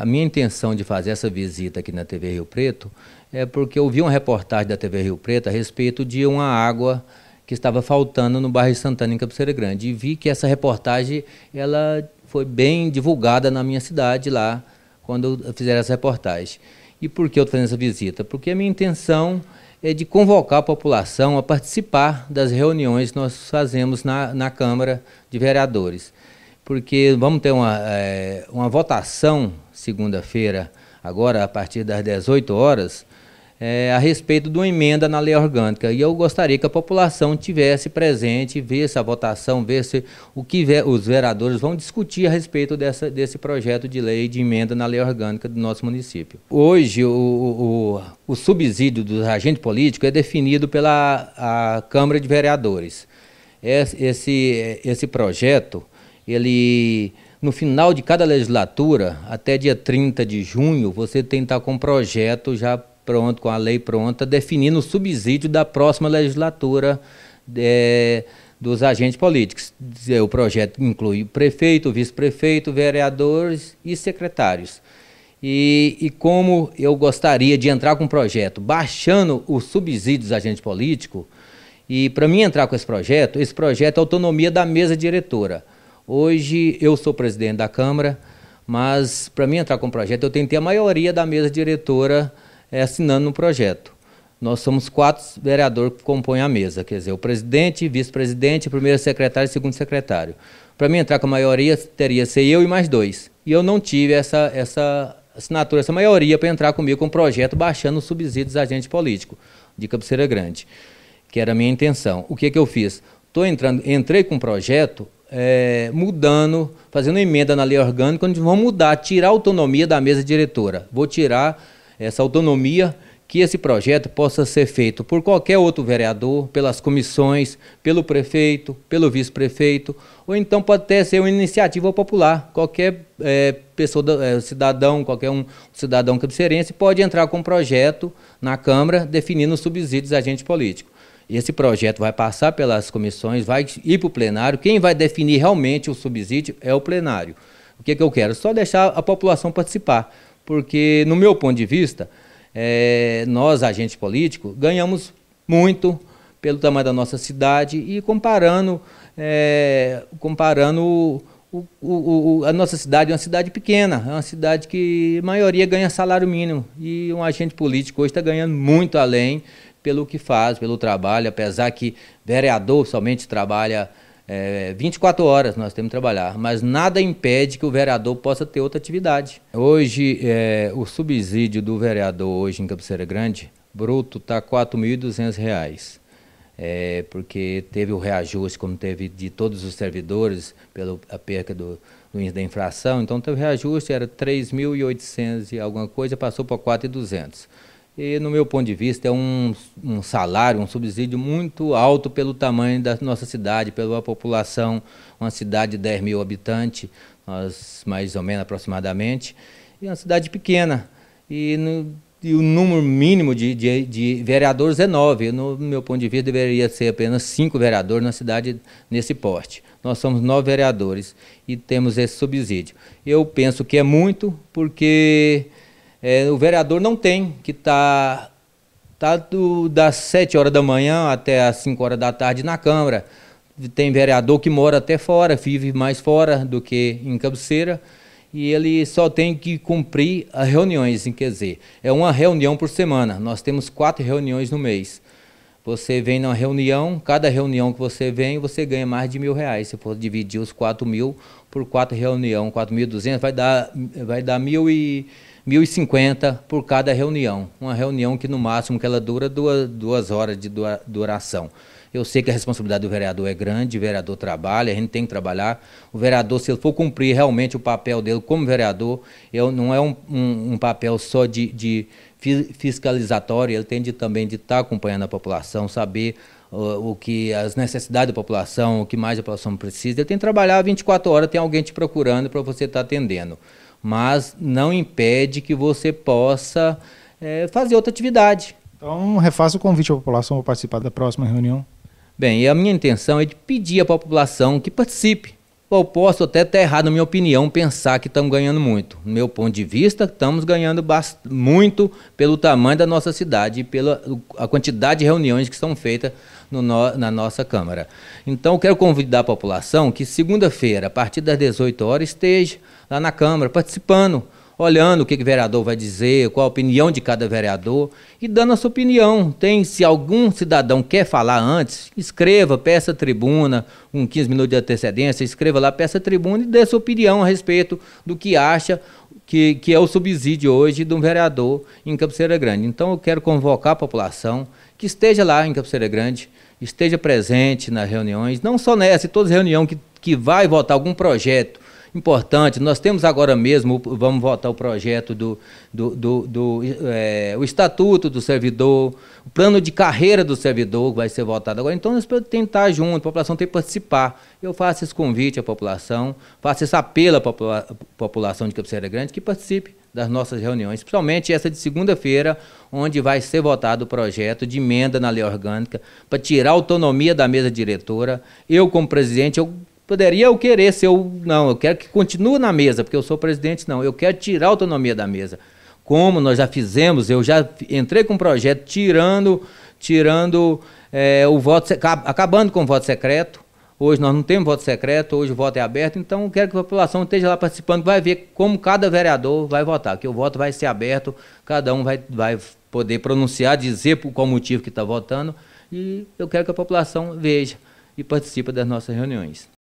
A minha intenção de fazer essa visita aqui na TV Rio Preto é porque eu vi uma reportagem da TV Rio Preto a respeito de uma água que estava faltando no bairro Santana, em Cabeceira Grande. E vi que essa reportagem ela foi bem divulgada na minha cidade lá, quando eu fizer essa reportagem. E por que eu estou fazendo essa visita? Porque a minha intenção é de convocar a população a participar das reuniões que nós fazemos na, na Câmara de Vereadores porque vamos ter uma, é, uma votação segunda-feira, agora a partir das 18 horas, é, a respeito de uma emenda na lei orgânica. E eu gostaria que a população tivesse presente, vesse a votação, vesse o que ve os vereadores vão discutir a respeito dessa, desse projeto de lei de emenda na lei orgânica do nosso município. Hoje, o, o, o subsídio dos agentes políticos é definido pela Câmara de Vereadores. Esse, esse projeto ele no final de cada legislatura, até dia 30 de junho, você tem que estar com um projeto já pronto, com a lei pronta, definindo o subsídio da próxima legislatura é, dos agentes políticos. O projeto inclui prefeito, vice-prefeito, vereadores e secretários. E, e, como eu gostaria de entrar com um projeto baixando o subsídio dos agentes políticos, e para mim entrar com esse projeto, esse projeto é autonomia da mesa diretora. Hoje eu sou presidente da Câmara, mas para mim entrar com o projeto eu tenho que ter a maioria da mesa diretora é, assinando no um projeto. Nós somos quatro vereadores que compõem a mesa, quer dizer, o presidente, vice-presidente, primeiro secretário e segundo secretário. Para mim entrar com a maioria teria ser eu e mais dois. E eu não tive essa, essa assinatura, essa maioria para entrar comigo com o projeto baixando os subsídios a agente político de Cabeceira Grande, que era a minha intenção. O que, que eu fiz? Tô entrando, entrei com um projeto é, mudando, fazendo emenda na lei orgânica, onde vão mudar, tirar a autonomia da mesa diretora. Vou tirar essa autonomia que esse projeto possa ser feito por qualquer outro vereador, pelas comissões, pelo prefeito, pelo vice-prefeito, ou então pode até ser uma iniciativa popular. Qualquer é, pessoa, é, cidadão, qualquer um cidadão cabecerense pode entrar com um projeto na Câmara definindo subsídios a agente político. Esse projeto vai passar pelas comissões, vai ir para o plenário. Quem vai definir realmente o subsídio é o plenário. O que, é que eu quero? Só deixar a população participar. Porque, no meu ponto de vista, é, nós, agentes políticos, ganhamos muito pelo tamanho da nossa cidade e comparando, é, comparando o, o, o, a nossa cidade é uma cidade pequena, é uma cidade que a maioria ganha salário mínimo. E um agente político hoje está ganhando muito além pelo que faz, pelo trabalho, apesar que vereador somente trabalha é, 24 horas, nós temos que trabalhar, mas nada impede que o vereador possa ter outra atividade. Hoje, é, o subsídio do vereador hoje em Cabeceira Grande, bruto, está R$ 4.200. É, porque teve o reajuste, como teve de todos os servidores, pela perca do, do índice da infração, então teve o reajuste, era 3.800 e alguma coisa, passou para 4.200. E, no meu ponto de vista, é um, um salário, um subsídio muito alto pelo tamanho da nossa cidade, pela população, uma cidade de 10 mil habitantes, nós, mais ou menos aproximadamente, e uma cidade pequena. E, no, e o número mínimo de, de, de, vereadores é nove. No, meu ponto de vista, deveria ser apenas cinco vereadores na cidade nesse porte. Nós somos nove vereadores e temos esse subsídio. Eu penso que é muito, porque é, o vereador não tem, que está tá, tá do, das 7 horas da manhã até as 5 horas da tarde na Câmara. Tem vereador que mora até fora, vive mais fora do que em cabeceira, e ele só tem que cumprir as reuniões, assim, quer dizer, é uma reunião por semana. Nós temos quatro reuniões no mês. Você vem numa reunião, cada reunião que você vem, você ganha mais de mil reais. Se for dividir os quatro mil por quatro reunião, quatro mil duzentos, vai dar, vai dar mil e 1.050 por cada reunião. Uma reunião que no máximo que ela dura duas, duas horas de duração. Eu sei que a responsabilidade do vereador é grande, o vereador trabalha, a gente tem que trabalhar. O vereador, se ele for cumprir realmente o papel dele como vereador, eu, não é um, um, um papel só de, de fiscalizatório, ele tem de, também de estar tá acompanhando a população, saber uh, o que as necessidades da população, o que mais a população precisa. Ele tem que trabalhar 24 horas, tem alguém te procurando para você estar tá atendendo mas não impede que você possa é, fazer outra atividade. Então, refaça o convite à população para participar da próxima reunião. Bem, a minha intenção é de pedir à população que participe eu posso até estar tá errado, na minha opinião, pensar que estamos ganhando muito. No meu ponto de vista, estamos ganhando muito pelo tamanho da nossa cidade e pela a quantidade de reuniões que são feitas no, na nossa Câmara. Então, quero convidar a população que segunda-feira, a partir das 18 horas, esteja lá na Câmara participando olhando o que, que o vereador vai dizer, qual a opinião de cada vereador e dando a sua opinião. Tem, se algum cidadão quer falar antes, escreva, peça tribuna, um 15 minutos de antecedência, escreva lá, peça tribuna e dê sua opinião a respeito do que acha que, que é o subsídio hoje de um vereador em Cabeceira Grande. Então eu quero convocar a população que esteja lá em Cabeceira Grande, esteja presente nas reuniões, não só nessa, em todas as reuniões que, que vai votar algum projeto importante. Nós temos agora mesmo, vamos votar o projeto do, do, do, do é, o estatuto do servidor, o plano de carreira do servidor vai ser votado agora. Então, nós podemos tentar junto, a população tem que participar. Eu faço esse convite à população, faço esse apelo à popula população de Cabeceira Grande que participe das nossas reuniões, principalmente essa de segunda-feira, onde vai ser votado o projeto de emenda na lei orgânica para tirar a autonomia da mesa diretora. Eu, como presidente, eu Poderia eu querer se eu. Não, eu quero que continue na mesa, porque eu sou presidente, não. Eu quero tirar a autonomia da mesa. Como nós já fizemos, eu já entrei com um projeto tirando, tirando é, o voto, acabando com o voto secreto. Hoje nós não temos voto secreto, hoje o voto é aberto, então quero que a população esteja lá participando, vai ver como cada vereador vai votar, que o voto vai ser aberto, cada um vai, vai poder pronunciar, dizer por qual motivo que está votando, e eu quero que a população veja e participe das nossas reuniões.